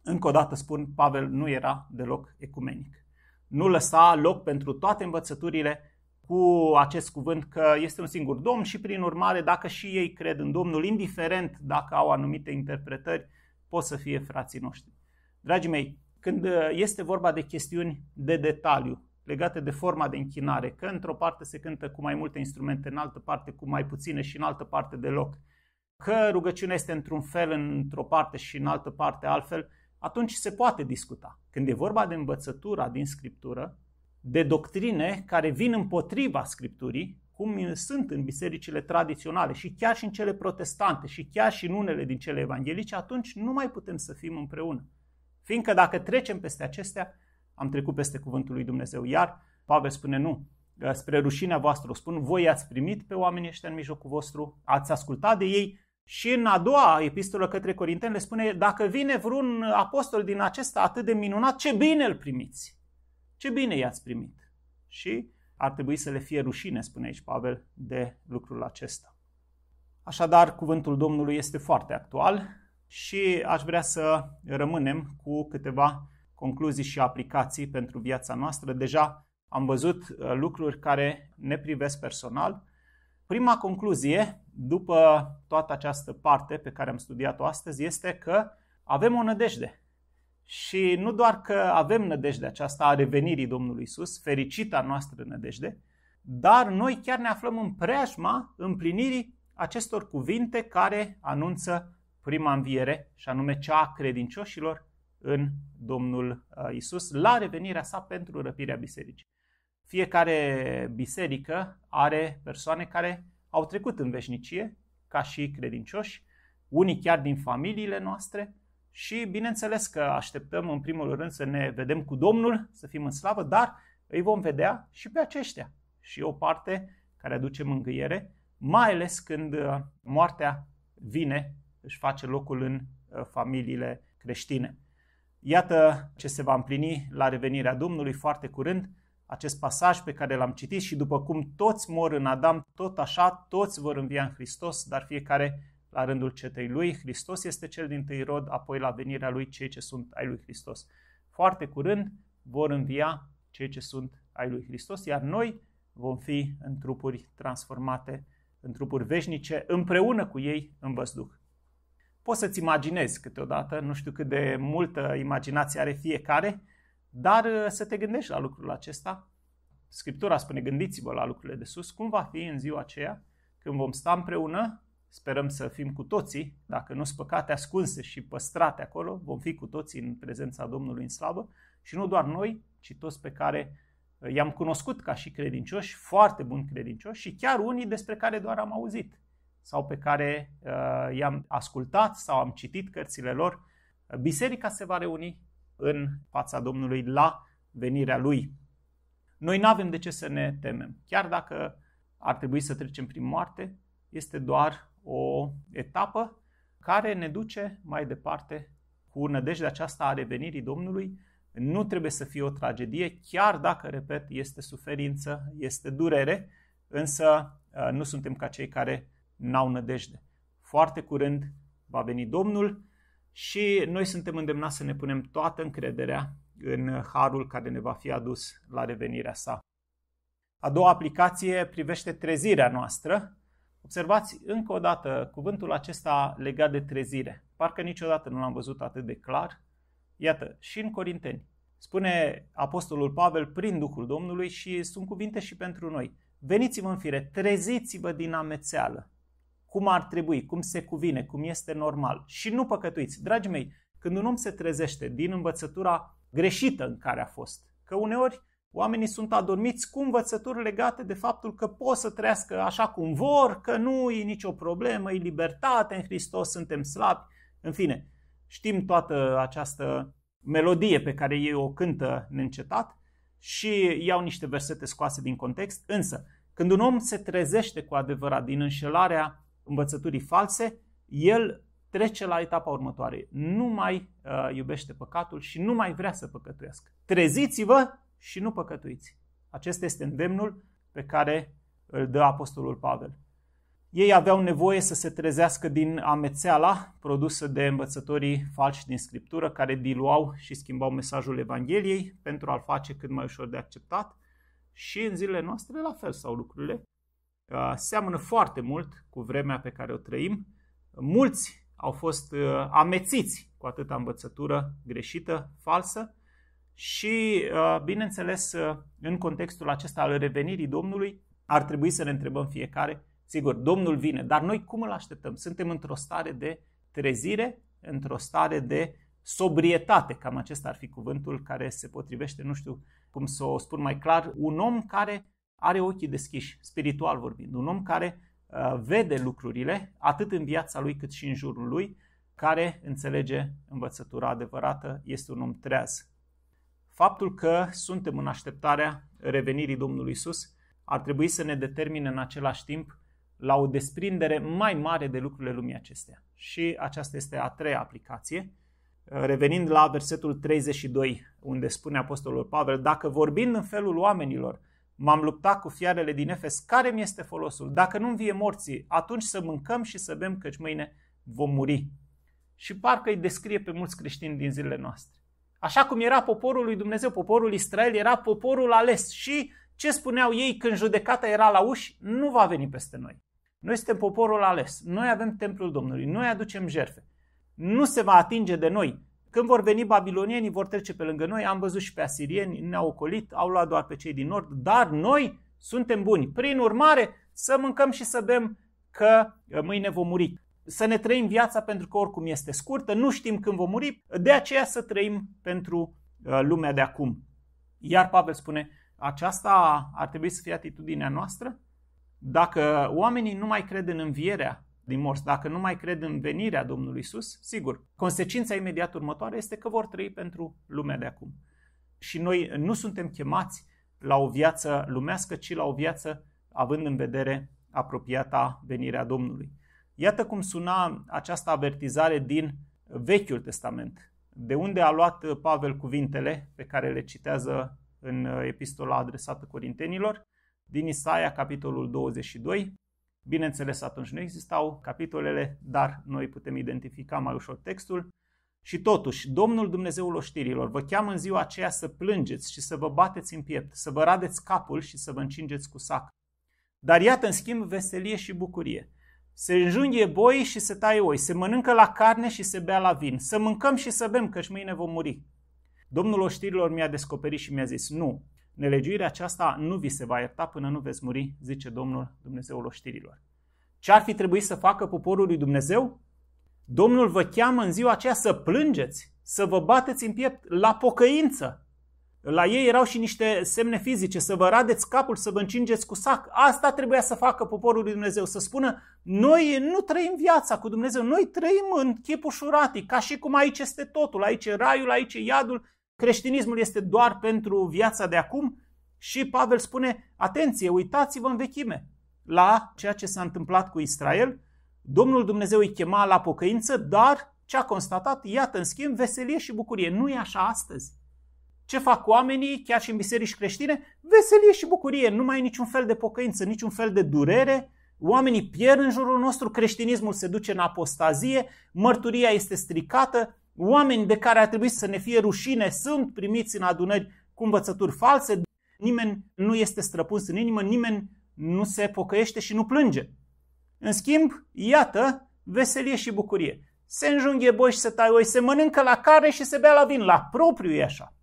Încă o dată spun, Pavel nu era deloc ecumenic nu lăsa loc pentru toate învățăturile cu acest cuvânt că este un singur Domn și prin urmare dacă și ei cred în Domnul, indiferent dacă au anumite interpretări, pot să fie frații noștri. Dragii mei, când uh, este vorba de chestiuni de detaliu, legate de forma de închinare, că într-o parte se cântă cu mai multe instrumente, în altă parte cu mai puține și în altă parte deloc, că rugăciunea este într-un fel într-o parte și în altă parte altfel, atunci se poate discuta. Când e vorba de învățătura din Scriptură, de doctrine care vin împotriva Scripturii, cum sunt în bisericile tradiționale și chiar și în cele protestante și chiar și în unele din cele evanghelice, atunci nu mai putem să fim împreună. Fiindcă dacă trecem peste acestea, am trecut peste cuvântul lui Dumnezeu. Iar Pavel spune nu, spre rușinea voastră o spun, voi ați primit pe oamenii ăștia în mijlocul vostru, ați ascultat de ei, și în a doua epistolă către Corinteni le spune, dacă vine vreun apostol din acesta atât de minunat, ce bine îl primiți! Ce bine i-ați primit! Și ar trebui să le fie rușine, spune aici Pavel, de lucrul acesta. Așadar, cuvântul Domnului este foarte actual și aș vrea să rămânem cu câteva concluzii și aplicații pentru viața noastră. Deja am văzut uh, lucruri care ne privesc personal, Prima concluzie, după toată această parte pe care am studiat-o astăzi, este că avem o nădejde. Și nu doar că avem nădejdea aceasta a revenirii Domnului Isus, fericita noastră nădejde, dar noi chiar ne aflăm în preajma împlinirii acestor cuvinte care anunță prima înviere, și anume cea a credincioșilor în Domnul uh, Isus, la revenirea sa pentru răpirea bisericii. Fiecare biserică are persoane care au trecut în veșnicie, ca și credincioși, unii chiar din familiile noastre și bineînțeles că așteptăm în primul rând să ne vedem cu Domnul, să fim în slavă, dar îi vom vedea și pe aceștia. Și o parte care aduce mângâiere, mai ales când uh, moartea vine, își face locul în uh, familiile creștine. Iată ce se va împlini la revenirea Domnului foarte curând acest pasaj pe care l-am citit și după cum toți mor în Adam, tot așa toți vor învia în Hristos, dar fiecare la rândul cetei lui. Hristos este cel din tâi rod, apoi la venirea lui cei ce sunt ai lui Hristos. Foarte curând vor învia cei ce sunt ai lui Hristos, iar noi vom fi în trupuri transformate, în trupuri veșnice, împreună cu ei în văzduh. Poți să-ți imaginezi câteodată, nu știu cât de multă imaginație are fiecare, dar uh, să te gândești la lucrul acesta. Scriptura spune, gândiți-vă la lucrurile de sus, cum va fi în ziua aceea când vom sta împreună, sperăm să fim cu toții, dacă nu sunt păcate ascunse și păstrate acolo, vom fi cu toții în prezența Domnului în slavă și nu doar noi, ci toți pe care uh, i-am cunoscut ca și credincioși, foarte buni credincioși și chiar unii despre care doar am auzit sau pe care uh, i-am ascultat sau am citit cărțile lor. Biserica se va reuni în fața Domnului la venirea Lui. Noi nu avem de ce să ne temem. Chiar dacă ar trebui să trecem prin moarte, este doar o etapă care ne duce mai departe cu nădejdea aceasta a revenirii Domnului. Nu trebuie să fie o tragedie, chiar dacă, repet, este suferință, este durere, însă uh, nu suntem ca cei care n-au nădejde. Foarte curând va veni Domnul, și noi suntem îndemnați să ne punem toată încrederea în harul care ne va fi adus la revenirea sa. A doua aplicație privește trezirea noastră. Observați încă o dată cuvântul acesta legat de trezire. Parcă niciodată nu l-am văzut atât de clar. Iată, și în Corinteni. Spune Apostolul Pavel prin Duhul Domnului și sunt cuvinte și pentru noi. Veniți-vă în fire, treziți-vă din amețeală cum ar trebui, cum se cuvine, cum este normal. Și nu păcătuiți. Dragii mei, când un om se trezește din învățătura greșită în care a fost, că uneori oamenii sunt adormiți cu învățături legate de faptul că pot să trăiască așa cum vor, că nu e nicio problemă, e libertate în Hristos, suntem slabi, în fine, știm toată această melodie pe care ei o cântă neîncetat și iau niște versete scoase din context, însă când un om se trezește cu adevărat din înșelarea învățăturii false, el trece la etapa următoare. Nu mai uh, iubește păcatul și nu mai vrea să păcătuiască. Treziți-vă și nu păcătuiți. Acesta este îndemnul pe care îl dă Apostolul Pavel. Ei aveau nevoie să se trezească din amețeala produsă de învățătorii falși din Scriptură, care diluau și schimbau mesajul Evangheliei pentru a-l face cât mai ușor de acceptat. Și în zilele noastre la fel sau lucrurile. Uh, seamănă foarte mult cu vremea pe care o trăim. Mulți au fost uh, amețiți cu atâta învățătură greșită, falsă și, uh, bineînțeles, în contextul acesta al revenirii Domnului, ar trebui să ne întrebăm fiecare, sigur, Domnul vine, dar noi cum îl așteptăm? Suntem într-o stare de trezire, într-o stare de sobrietate, cam acesta ar fi cuvântul care se potrivește, nu știu cum să o spun mai clar, un om care are ochii deschiși, spiritual vorbind, un om care uh, vede lucrurile atât în viața lui cât și în jurul lui, care înțelege învățătura adevărată, este un om treaz. Faptul că suntem în așteptarea revenirii Domnului Isus ar trebui să ne determine în același timp la o desprindere mai mare de lucrurile lumii acestea. Și aceasta este a treia aplicație. Uh, revenind la versetul 32, unde spune Apostolul Pavel, dacă vorbind în felul oamenilor, m-am luptat cu fiarele din Efes, care mi este folosul? Dacă nu vie morții, atunci să mâncăm și să bem, căci mâine vom muri. Și parcă îi descrie pe mulți creștini din zilele noastre. Așa cum era poporul lui Dumnezeu, poporul Israel era poporul ales și ce spuneau ei când judecata era la uși, nu va veni peste noi. Noi suntem poporul ales, noi avem templul Domnului, noi aducem jerfe. Nu se va atinge de noi. Când vor veni babilonienii, vor trece pe lângă noi, am văzut și pe asirieni, ne-au ocolit, au luat doar pe cei din nord, dar noi suntem buni. Prin urmare, să mâncăm și să bem că uh, mâine vom muri. Să ne trăim viața pentru că oricum este scurtă, nu știm când vom muri, de aceea să trăim pentru uh, lumea de acum. Iar Pavel spune, aceasta ar trebui să fie atitudinea noastră? Dacă oamenii nu mai cred în învierea din morți, dacă nu mai cred în venirea Domnului Isus, sigur, consecința imediat următoare este că vor trăi pentru lumea de acum. Și noi nu suntem chemați la o viață lumească, ci la o viață având în vedere apropiata venirea Domnului. Iată cum suna această avertizare din Vechiul Testament, de unde a luat Pavel cuvintele pe care le citează în epistola adresată Corintenilor, din Isaia, capitolul 22, Bineînțeles, atunci nu existau capitolele, dar noi putem identifica mai ușor textul. Și totuși, Domnul Dumnezeul oștirilor vă cheamă în ziua aceea să plângeți și să vă bateți în piept, să vă radeți capul și să vă încingeți cu sac. Dar iată, în schimb, veselie și bucurie. Se înjunghie boi și se taie oi, se mănâncă la carne și se bea la vin, să mâncăm și să bem, căci mâine vom muri. Domnul oștirilor mi-a descoperit și mi-a zis, nu, Nelegiuirea aceasta nu vi se va ierta până nu veți muri, zice Domnul Dumnezeul oștirilor. Ce ar fi trebuit să facă poporul lui Dumnezeu? Domnul vă cheamă în ziua aceea să plângeți, să vă bateți în piept la pocăință. La ei erau și niște semne fizice, să vă radeți capul, să vă încingeți cu sac. Asta trebuia să facă poporul lui Dumnezeu, să spună, noi nu trăim viața cu Dumnezeu, noi trăim în chip ușuratic, ca și cum aici este totul, aici e raiul, aici e iadul, creștinismul este doar pentru viața de acum și Pavel spune, atenție, uitați-vă în vechime la ceea ce s-a întâmplat cu Israel. Domnul Dumnezeu îi chema la pocăință, dar ce a constatat, iată, în schimb, veselie și bucurie. Nu e așa astăzi. Ce fac oamenii, chiar și în biserici creștine? Veselie și bucurie, nu mai e niciun fel de pocăință, niciun fel de durere. Oamenii pierd în jurul nostru, creștinismul se duce în apostazie, mărturia este stricată, Oameni de care ar trebui să ne fie rușine sunt primiți în adunări cu învățături false, nimeni nu este străpuns în inimă, nimeni nu se pocăiește și nu plânge. În schimb, iată, veselie și bucurie. Se înjunghe boi și se tai oi, se mănâncă la care și se bea la vin. La propriu e așa.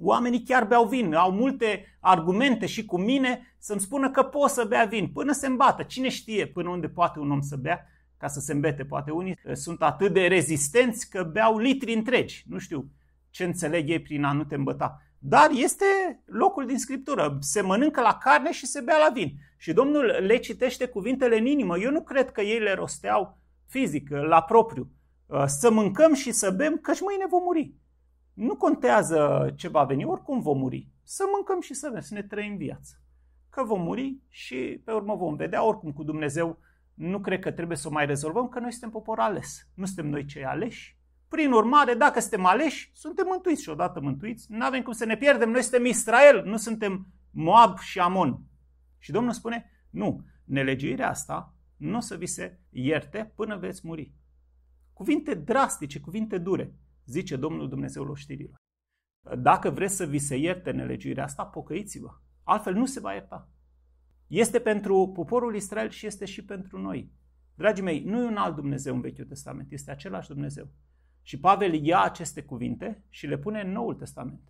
Oamenii chiar beau vin, au multe argumente și cu mine să-mi spună că pot să bea vin, până se îmbată. Cine știe până unde poate un om să bea ca să se îmbete. Poate unii eh, sunt atât de rezistenți că beau litri întregi. Nu știu ce înțeleg ei prin a nu te îmbăta. Dar este locul din Scriptură. Se mănâncă la carne și se bea la vin. Și Domnul le citește cuvintele în inimă. Eu nu cred că ei le rosteau fizic, eh, la propriu. Eh, să mâncăm și să bem, căci mâine vom muri. Nu contează ce va veni, oricum vom muri. Să mâncăm și să bem, să ne trăim viața. Că vom muri și pe urmă vom vedea oricum cu Dumnezeu nu cred că trebuie să o mai rezolvăm, că noi suntem popor ales. Nu suntem noi cei aleși. Prin urmare, dacă suntem aleși, suntem mântuiți și odată mântuiți. Nu avem cum să ne pierdem. Noi suntem Israel, nu suntem Moab și Amon. Și Domnul spune, nu, nelegiuirea asta nu o să vi se ierte până veți muri. Cuvinte drastice, cuvinte dure, zice Domnul Dumnezeu oștirilor. Dacă vreți să vi se ierte nelegiuirea asta, pocăiți-vă. Altfel nu se va ierta. Este pentru poporul Israel și este și pentru noi. Dragii mei, nu e un alt Dumnezeu în Vechiul Testament, este același Dumnezeu. Și Pavel ia aceste cuvinte și le pune în Noul Testament.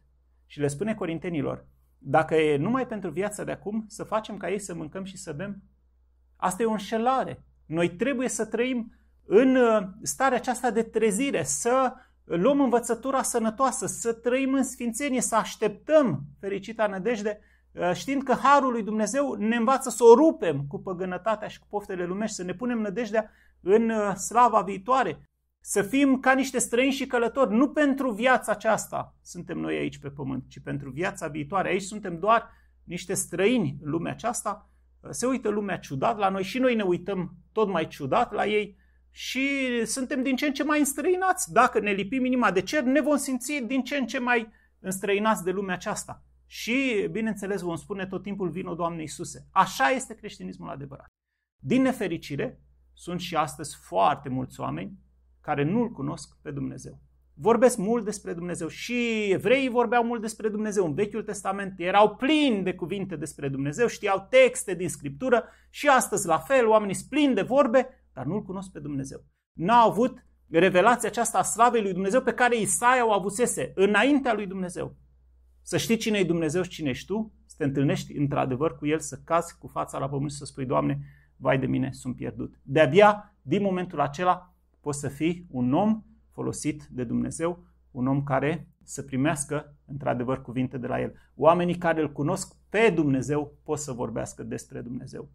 Și le spune corintenilor, dacă e numai pentru viața de acum, să facem ca ei să mâncăm și să bem. Asta e o înșelare. Noi trebuie să trăim în uh, starea aceasta de trezire, să luăm învățătura sănătoasă, să trăim în sfințenie, să așteptăm fericita nădejde Uh, știind că harul lui Dumnezeu ne învață să o rupem cu păgânătatea și cu poftele lumești, să ne punem nădejdea în uh, slava viitoare, să fim ca niște străini și călători, nu pentru viața aceasta suntem noi aici pe pământ, ci pentru viața viitoare. Aici suntem doar niște străini în lumea aceasta, uh, se uită lumea ciudat la noi și noi ne uităm tot mai ciudat la ei și suntem din ce în ce mai înstrăinați. Dacă ne lipim inima de cer, ne vom simți din ce în ce mai înstrăinați de lumea aceasta și, bineînțeles, vom spune tot timpul vino Doamne Iisuse. Așa este creștinismul adevărat. Din nefericire, sunt și astăzi foarte mulți oameni care nu-L cunosc pe Dumnezeu. Vorbesc mult despre Dumnezeu și evreii vorbeau mult despre Dumnezeu. În Vechiul Testament erau plini de cuvinte despre Dumnezeu, știau texte din Scriptură și astăzi la fel, oamenii sunt plini de vorbe, dar nu-L cunosc pe Dumnezeu. N-au avut revelația aceasta a slavei lui Dumnezeu pe care Isaia o avusese înaintea lui Dumnezeu. Să știi cine e Dumnezeu și cine ești tu, să te întâlnești într-adevăr cu El, să cazi cu fața la pământ și să spui, Doamne, vai de mine, sunt pierdut. De-abia, din momentul acela, poți să fii un om folosit de Dumnezeu, un om care să primească într-adevăr cuvinte de la El. Oamenii care îl cunosc pe Dumnezeu pot să vorbească despre Dumnezeu.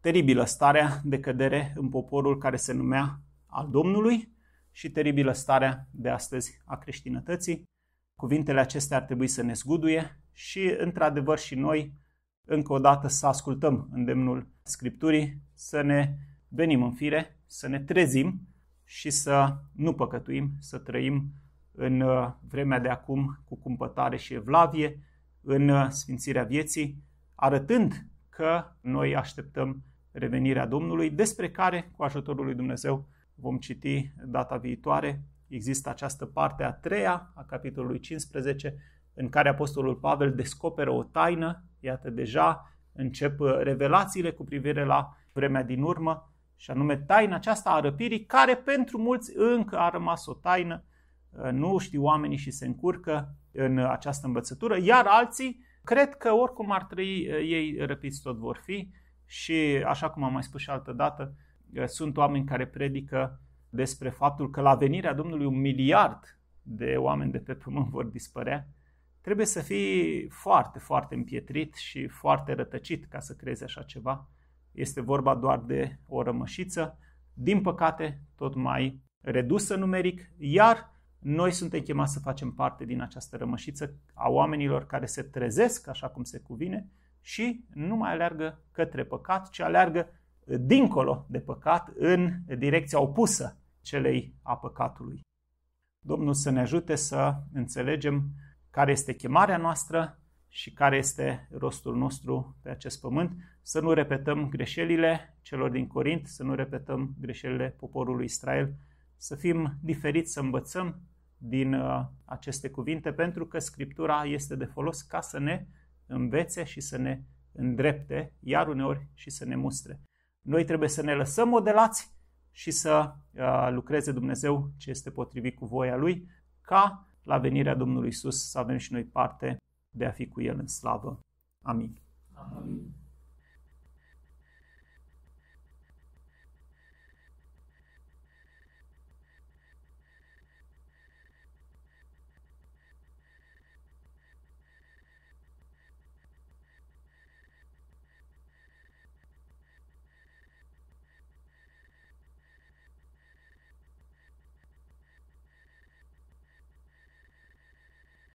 Teribilă starea de cădere în poporul care se numea al Domnului și teribilă starea de astăzi a creștinătății. Cuvintele acestea ar trebui să ne zguduie și, într-adevăr, și noi, încă o dată, să ascultăm îndemnul Scripturii, să ne venim în fire, să ne trezim și să nu păcătuim, să trăim în uh, vremea de acum cu cumpătare și evlavie, în uh, sfințirea vieții, arătând că noi așteptăm revenirea Domnului, despre care, cu ajutorul lui Dumnezeu, vom citi data viitoare există această parte a treia a capitolului 15 în care Apostolul Pavel descoperă o taină, iată deja încep uh, revelațiile cu privire la vremea din urmă, și anume taina aceasta a răpirii, care pentru mulți încă a rămas o taină, uh, nu știu oamenii și se încurcă în această învățătură, iar alții cred că oricum ar trăi uh, ei răpiți tot vor fi și, așa cum am mai spus și altă dată, sunt oameni care predică despre faptul că la venirea Domnului un miliard de oameni de pe pământ vor dispărea, trebuie să fii foarte, foarte împietrit și foarte rătăcit ca să crezi așa ceva. Este vorba doar de o rămășiță, din păcate, tot mai redusă numeric, iar noi suntem chemați să facem parte din această rămășiță a oamenilor care se trezesc așa cum se cuvine și nu mai aleargă către păcat, ci aleargă dincolo de păcat, în direcția opusă celei a păcatului. Domnul să ne ajute să înțelegem care este chemarea noastră și care este rostul nostru pe acest pământ, să nu repetăm greșelile celor din Corint, să nu repetăm greșelile poporului Israel, să fim diferiți, să învățăm din uh, aceste cuvinte, pentru că Scriptura este de folos ca să ne învețe și să ne îndrepte, iar uneori și să ne mustre. Noi trebuie să ne lăsăm modelați și să uh, lucreze Dumnezeu ce este potrivit cu voia Lui, ca la venirea Domnului Isus să avem și noi parte de a fi cu El în slavă. Amin. Amin.